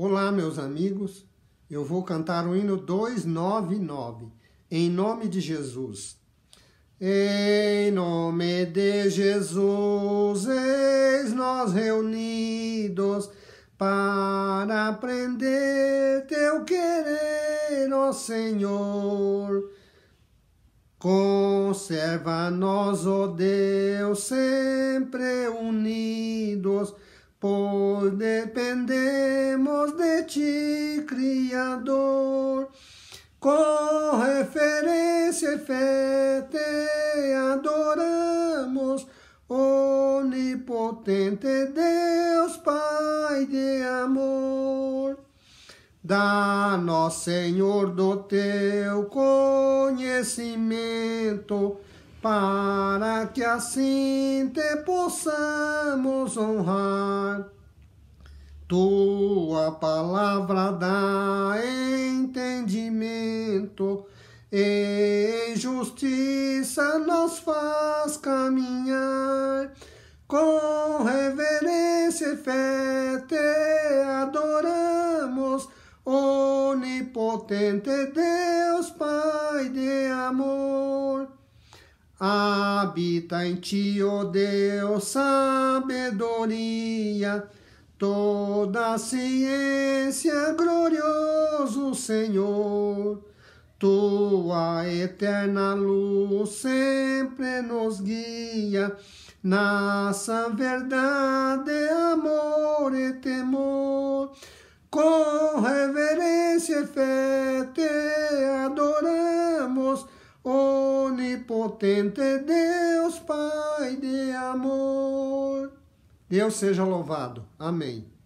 Olá, meus amigos. Eu vou cantar o hino 299, em nome de Jesus. Em nome de Jesus, eis nós reunidos para aprender teu querer, ó Senhor. Conserva-nos, ó Deus, sempre unidos pois dependemos de ti, Criador. Com referência e fé te adoramos, onipotente Deus, Pai de amor. Dá-nos, Senhor, do teu conhecimento, para que assim te possamos honrar. Tua palavra dá entendimento, e justiça nos faz caminhar. Com reverência e fé te adoramos, onipotente Deus, Pai de amor. Habita em ti, ó oh Deus, sabedoria, toda a ciência, é glorioso Senhor. Tua eterna luz sempre nos guia, nossa verdade, amor e temor. Com reverência e fé te adorar onipotente Deus, Pai de amor. Deus seja louvado. Amém.